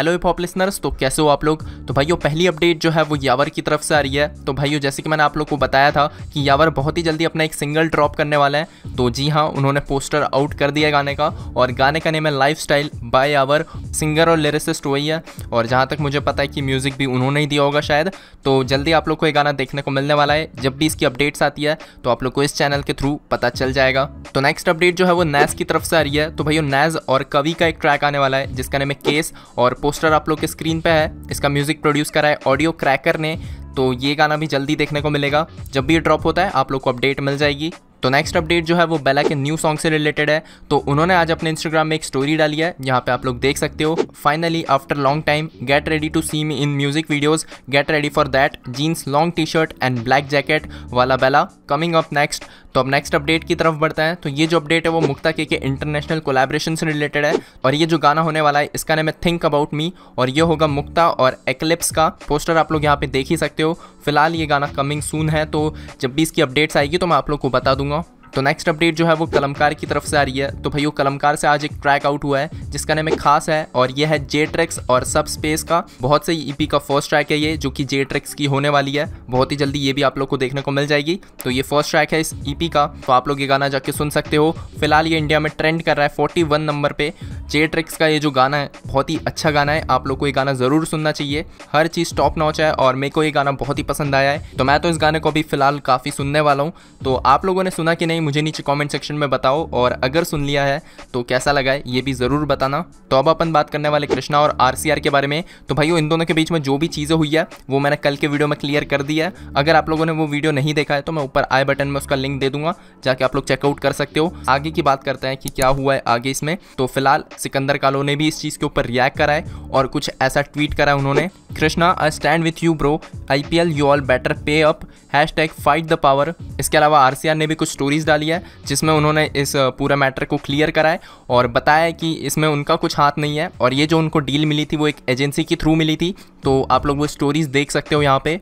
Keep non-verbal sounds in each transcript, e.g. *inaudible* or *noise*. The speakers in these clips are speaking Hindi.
हेलो हिपॉप लिसनर्स तो कैसे हो आप लोग तो भाइयों पहली अपडेट जो है वो यावर की तरफ से आ रही है तो भाइयों जैसे कि मैंने आप लोग को बताया था कि यावर बहुत ही जल्दी अपना एक सिंगल ड्रॉप करने वाला है तो जी हाँ उन्होंने पोस्टर आउट कर दिया गाने का और गाने का नेम है life style by Yawar singer और लिरिसिस्ट वही है और जहाँ तक मुझे पता है कि म्यूज़िक भी उन्होंने ही दिया होगा शायद तो जल्दी आप लोग को ये गाना देखने को मिलने वाला है जब भी इसकी अपडेट्स आती है तो आप लोग को इस चैनल के थ्रू पता चल जाएगा तो नेक्स्ट अपडेट जो है वो नैज की तरफ से आ रही है तो भैया नैज और कवि का एक ट्रैक आने वाला है जिसका नेम है केस और पोस्टर आप लोग के स्क्रीन पे है इसका म्यूजिक प्रोड्यूस करा है ऑडियो क्रैकर ने तो ये गाना भी जल्दी देखने को मिलेगा जब भी ये ड्रॉप होता है आप लोग को अपडेट मिल जाएगी तो नेक्स्ट अपडेट जो है वो बेला के न्यू सॉन्ग से रिलेटेड है तो उन्होंने आज अपने इंस्टाग्राम में एक स्टोरी डाली है यहाँ पे आप लोग देख सकते हो finally after long time get ready to see me in music videos get ready for that jeans long T shirt and black jacket वाला बेला कमिंग अप नेक्स्ट तो अब नेक्स्ट अपडेट की तरफ बढ़ते हैं तो ये जो अपडेट है वो मुक्ता के के इंटरनेशनल कोलेब्रेशन से रिलेटेड है और ये जो गाना होने वाला है इसका नाम है थिंक अबाउट मी और ये होगा मुक्ता और एक्लिप्स का पोस्टर आप लोग यहाँ पे देख ही सकते हो फिलहाल ये गाना कमिंग सून है तो जब भी इसकी अपडेट्स आएगी तो मैं आप लोग को बता दूंगा तो नेक्स्ट अपडेट जो है वो कलमकार की तरफ से आ रही है तो वो कलमकार से आज एक ट्रैक आउट हुआ है जिसका एक खास है और ये है जे ट्रैक्स और सब स्पेस का बहुत से ई e का फर्स्ट ट्रैक है ये जो कि जे ट्रैक्स की होने वाली है बहुत ही जल्दी ये भी आप लोग को देखने को मिल जाएगी तो ये फर्स्ट ट्रैक है इस ई e का तो आप लोग ये गाना जाके सुन सकते हो फिलहाल ये इंडिया में ट्रेंड कर रहा है फोर्टी नंबर पर जे ट्रैक्स का ये जो गाना है बहुत ही अच्छा गाना है आप लोग को ये गाना जरूर सुनना चाहिए हर चीज़ टॉप नॉच है और मेरे को ये गाना बहुत ही पसंद आया है तो मैं तो इस गाने को अभी फिलहाल काफ़ी सुनने वाला हूँ तो आप लोगों ने सुना कि नहीं नहीं मुझे नीचे कमेंट सेक्शन में बताओ और अगर सुन लिया है तो कैसा लगा है ये भी ज़रूर बताना तो अब अपन बात करने वाले कृष्णा और आरसीआर के बारे में तो भाई इन दोनों के बीच में जो भी चीज़ें हुई है वो मैंने कल के वीडियो में क्लियर कर दिया है अगर आप लोगों ने वो वीडियो नहीं देखा है तो मैं ऊपर आई बटन में उसका लिंक दे दूंगा जाके आप लोग चेकआउट कर सकते हो आगे की बात करते हैं कि क्या हुआ है आगे इसमें तो फिलहाल सिकंदर कालो ने भी इस चीज़ के ऊपर रिएक्ट करा है और कुछ ऐसा ट्वीट करा है उन्होंने Krishna I stand with you bro I P L you all better pay up hashtag fight the power इसके अलावा आर सी आर ने भी कुछ स्टोरीज डाली है जिसमें उन्होंने इस पूरा मैटर को क्लियर कराए और बताया है कि इसमें उनका कुछ हाथ नहीं है और ये जो उनको डील मिली थी वो एक एजेंसी के थ्रू मिली थी तो आप लोग वो स्टोरीज देख सकते हो यहाँ पे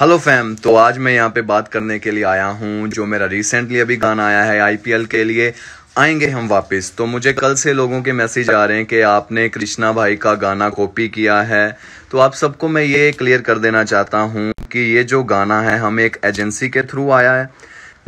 हेलो फैम तो आज मैं यहाँ पे बात करने के लिए आया हूँ जो मेरा रिसेंटली अभी गाना आया है आईपीएल के लिए आएंगे हम वापस तो मुझे कल से लोगों के मैसेज आ रहे हैं कि आपने कृष्णा भाई का गाना कॉपी किया है तो आप सबको मैं ये क्लियर कर देना चाहता हूँ कि ये जो गाना है हमें एक एजेंसी के थ्रू आया है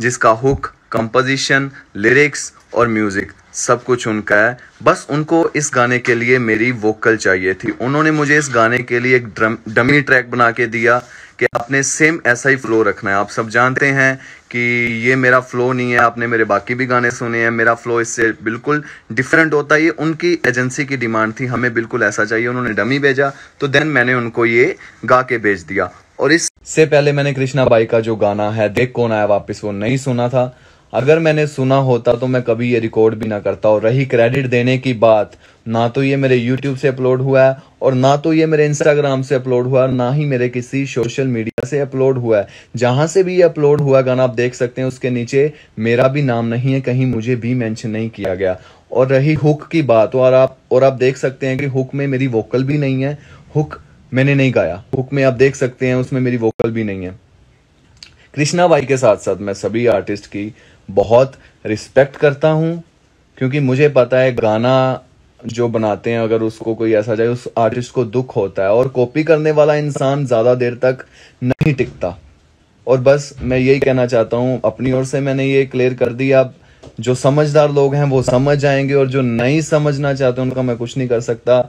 जिसका हुक कंपोजिशन लिरिक्स और म्यूज़िक सब कुछ उनका है बस उनको इस गाने के लिए मेरी वोकल चाहिए थी उन्होंने मुझे इस गाने के लिए एक ड्रम डमी ट्रैक बना के दिया कि आपने सेम ऐसा ही फ्लो रखना है आप सब जानते हैं कि ये मेरा फ्लो नहीं है आपने मेरे बाकी भी गाने सुने हैं मेरा फ्लो इससे बिल्कुल डिफरेंट होता है ये उनकी एजेंसी की डिमांड थी हमें बिल्कुल ऐसा चाहिए उन्होंने डमी भेजा तो देन मैंने उनको ये गा के भेज दिया और इससे पहले मैंने कृष्णा बाई का जो गाना है देख कौन आया वापिस वो नहीं सुना था अगर मैंने सुना होता तो मैं कभी ये रिकॉर्ड भी ना करता और रही क्रेडिट देने की बात ना तो ये मेरे यूट्यूब से अपलोड हुआ है और ना तो ये मेरे इंस्टाग्राम से अपलोड हुआ और ना ही मेरे किसी सोशल मीडिया से अपलोड हुआ है जहां से भी ये अपलोड हुआ गाना आप देख सकते हैं उसके नीचे मेरा भी नाम नहीं है कहीं मुझे भी मेंशन नहीं किया गया और रही हुक की बात और आप और आप देख सकते हैं कि हुक में मेरी वोकल भी नहीं है हुक मैंने नहीं गाया हुक में आप देख सकते हैं उसमें मेरी वोकल भी नहीं है कृष्णा भाई के साथ साथ मैं सभी आर्टिस्ट की बहुत रिस्पेक्ट करता हूं क्योंकि मुझे पता है गाना जो बनाते हैं अगर उसको कोई ऐसा जाए उस आर्टिस्ट को दुख होता है और कॉपी करने वाला इंसान ज़्यादा देर तक नहीं टिकता और बस मैं यही कहना चाहता हूँ अपनी ओर से मैंने ये क्लियर कर दिया आप जो समझदार लोग हैं वो समझ जाएंगे और जो नहीं समझना चाहते उनका मैं कुछ नहीं कर सकता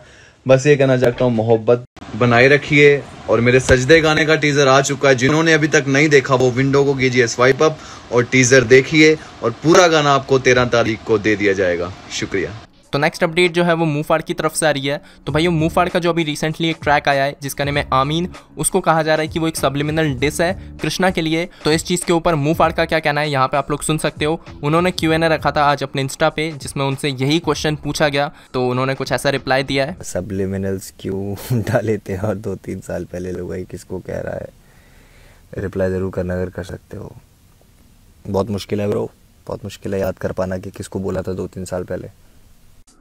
बस ये कहना चाहता हूँ मोहब्बत बनाए रखिए और मेरे सजदे गाने का टीज़र आ चुका है जिन्होंने अभी तक नहीं देखा वो विंडो को कीजिए स्वाइप अप और टीज़र देखिए और पूरा गाना आपको तेरह तारीख को दे दिया जाएगा शुक्रिया तो नेक्स्ट अपडेट जो है वो मूफाड़ की तरफ से आ रही है तो भाई मूफाड़ का जो अभी रिसेंटली एक ट्रैक आया है जिसका नाम है आमीन उसको कहा जा रहा है कि वो एक सब्लिमिनल डिस है कृष्णा के लिए तो इस चीज़ के ऊपर मूफाड़ का क्या कहना है यहाँ पे आप लोग सुन सकते हो उन्होंने क्यू एन ए रखा था आज अपने इंस्टा पे जिसमें उनसे यही क्वेश्चन पूछा गया तो उन्होंने कुछ ऐसा रिप्लाई दिया है सब्लिमिनल्स क्यों *laughs* डाले थे और दो तीन साल पहले लोग किसको कह रहा है रिप्लाई ज़रूर करना अगर कर सकते हो बहुत मुश्किल है ब्रो बहुत मुश्किल है याद कर पाना कि किसको बोला था दो तीन साल पहले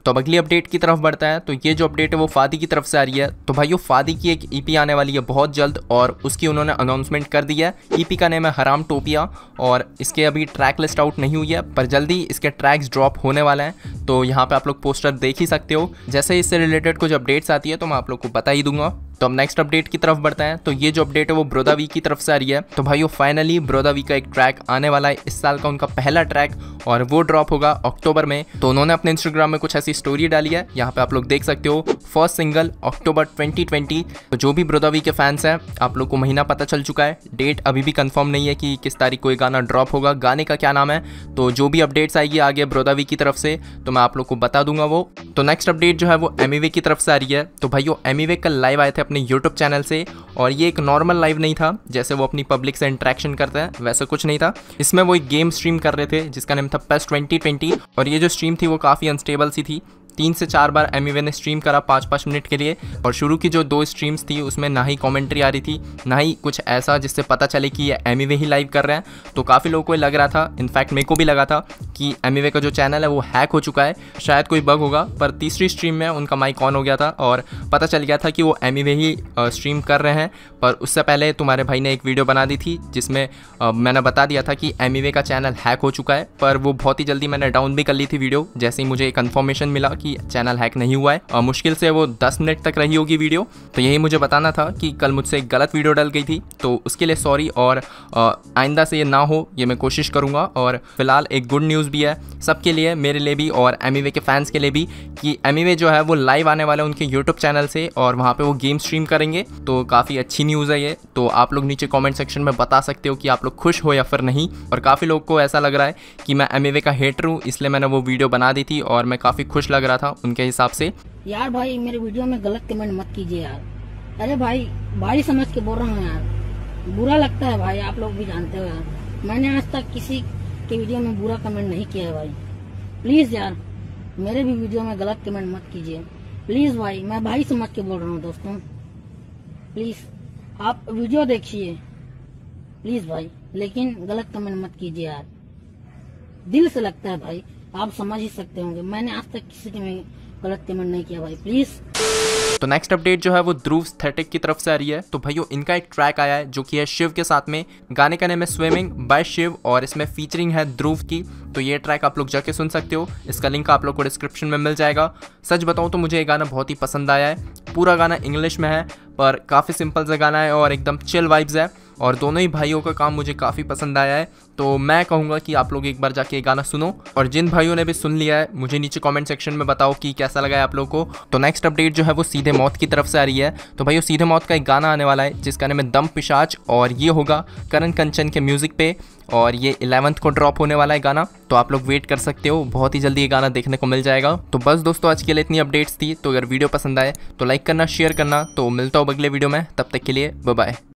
तो अब अगली अपडेट की तरफ बढ़ता है तो ये जो अपडेट है वो फादी की तरफ से आ रही है तो भाइयों फादी की एक ईपी e आने वाली है बहुत जल्द और उसकी उन्होंने अनाउंसमेंट कर दी है ईपी e का नेम है हराम टोपिया और इसके अभी ट्रैक लिस्ट आउट नहीं हुई है पर जल्दी इसके ट्रैक्स ड्रॉप होने वाले हैं तो यहाँ पर आप लोग पोस्टर देख ही सकते हो जैसे इससे रिलेटेड कुछ अपडेट्स आती है तो मैं आप लोग को बता ही दूंगा तो हम नेक्स्ट अपडेट की तरफ बढ़ते हैं तो ये जो अपडेट है वो ब्रोदावी की तरफ से आ रही है तो भाई फाइनली ब्रोदावी का एक ट्रैक आने वाला है इस साल का उनका पहला ट्रैक और वो ड्रॉप होगा अक्टूबर में तो उन्होंने अपने इंस्टाग्राम में कुछ ऐसी स्टोरी डाली है यहाँ पे आप लोग देख सकते हो फर्स्ट सिंगल अक्टूबर 2020 तो जो भी ब्रोदावी के फैंस हैं आप लोग को महीना पता चल चुका है डेट अभी भी कंफर्म नहीं है कि किस तारीख को ये गाना ड्रॉप होगा गाने का क्या नाम है तो जो भी अपडेट्स आएगी आगे ब्रोदावी की तरफ से तो मैं आप लोग को बता दूंगा वो तो नेक्स्ट अपडेट जो है वो एम e की तरफ से आ रही है तो भाई वो एम का लाइव आए थे अपने यूट्यूब चैनल से और ये एक नॉर्मल लाइव नहीं था जैसे वो अपनी पब्लिक से इंट्रैक्शन करता है वैसा कुछ नहीं था इसमें वो एक गेम स्ट्रीम कर रहे थे जिसका नेम था पेस्ट ट्वेंटी और ये जो स्ट्रीम थी वो काफ़ी अनस्टेबल सी थी तीन से चार बार एम e ने स्ट्रीम करा पाँच पाँच मिनट के लिए और शुरू की जो दो स्ट्रीम्स थी उसमें ना ही कमेंट्री आ रही थी ना ही कुछ ऐसा जिससे पता चले कि ये एम e ही लाइव कर रहे हैं तो काफ़ी लोगों को लग रहा था इनफैक्ट मेरे को भी लगा था कि एम का जो चैनल है वो हैक हो चुका है शायद कोई बग होगा पर तीसरी स्ट्रीम में उनका माइक ऑन हो गया था और पता चल गया था कि वो एम ही स्ट्रीम कर रहे हैं पर उससे पहले तुम्हारे भाई ने एक वीडियो बना दी थी जिसमें मैंने बता दिया था कि एम का चैनल हैक हो चुका है पर वो बहुत ही जल्दी मैंने डाउन भी कर ली थी वीडियो जैसे ही मुझे कन्फर्मेशन मिला कि चैनल हैक नहीं हुआ है और मुश्किल से वो दस मिनट तक रही होगी वीडियो तो यही मुझे बताना था कि कल मुझसे एक गलत वीडियो डल गई थी तो उसके लिए सॉरी और आइंदा से ये ना हो ये मैं कोशिश करूँगा और फिलहाल एक गुड न्यूज़ भी है सबके लिए मेरे लिए भी और एम के फैंस के लिए भी कि एम जो है वो लाइव आने वाले उनके यूट्यूब चैनल से और वहाँ पर वो गेम स्ट्रीम करेंगे तो काफ़ी अच्छी न्यूज़ है ये तो आप लोग नीचे कॉमेंट सेक्शन में बता सकते हो कि आप लोग खुश हो या फिर नहीं और काफ़ी लोग को ऐसा लग रहा है कि मैं एम का हेटर हूँ इसलिए मैंने वो वीडियो बना दी थी और मैं काफ़ी खुश लग रहा था उनके हिसाब से यार भाई मेरे वीडियो में गलत कमेंट मत कीजिए यार अरे भाई भाई समझ के बोल रहा हूँ यार बुरा लगता है भाई आप लोग भी जानते हो यार मैंने आज तक किसी आपके वीडियो में बुरा कमेंट नहीं किया है भाई प्लीज यार मेरे भी वीडियो में गलत कमेंट मत कीजिए प्लीज भाई मैं भाई समझ के बोल रहा हूँ दोस्तों प्लीज आप वीडियो देखिए प्लीज भाई लेकिन गलत कमेंट मत कीजिए यार दिल से लगता है भाई आप समझ ही सकते होंगे मैंने आज तक किसी के में गलत कमेंट नहीं किया भाई प्लीज तो नेक्स्ट अपडेट जो है वो ध्रुव स्थेटिक की तरफ से आ रही है तो भाइयों इनका एक ट्रैक आया है जो कि है शिव के साथ में गाने का नाम है स्विमिंग बाय शिव और इसमें फीचरिंग है ध्रुव की तो ये ट्रैक आप लोग जाके सुन सकते हो इसका लिंक आप लोग को डिस्क्रिप्शन में मिल जाएगा सच बताऊँ तो मुझे ये गाना बहुत ही पसंद आया है पूरा गाना इंग्लिश में है पर काफ़ी सिंपल सा गाना है और एकदम चिल वाइब्स है और दोनों ही भाइयों का काम मुझे काफ़ी पसंद आया है तो मैं कहूँगा कि आप लोग एक बार जाके ये गाना सुनो और जिन भाइयों ने भी सुन लिया है मुझे नीचे कमेंट सेक्शन में बताओ कि कैसा लगा है आप लोगों को तो नेक्स्ट अपडेट जो है वो सीधे मौत की तरफ से आ रही है तो भाई सीधे मौत का एक गाना आने वाला है जिसका नाम है दम पिशाच और ये होगा करण कंचन के म्यूज़िक पे और ये इलेवंथ को ड्रॉप होने वाला है गाना तो आप लोग वेट कर सकते हो बहुत ही जल्दी ये गाना देखने को मिल जाएगा तो बस दोस्तों आज के लिए इतनी अपडेट्स थी तो अगर वीडियो पसंद आए तो लाइक करना शेयर करना तो मिलता हो अगले वीडियो में तब तक के लिए बाय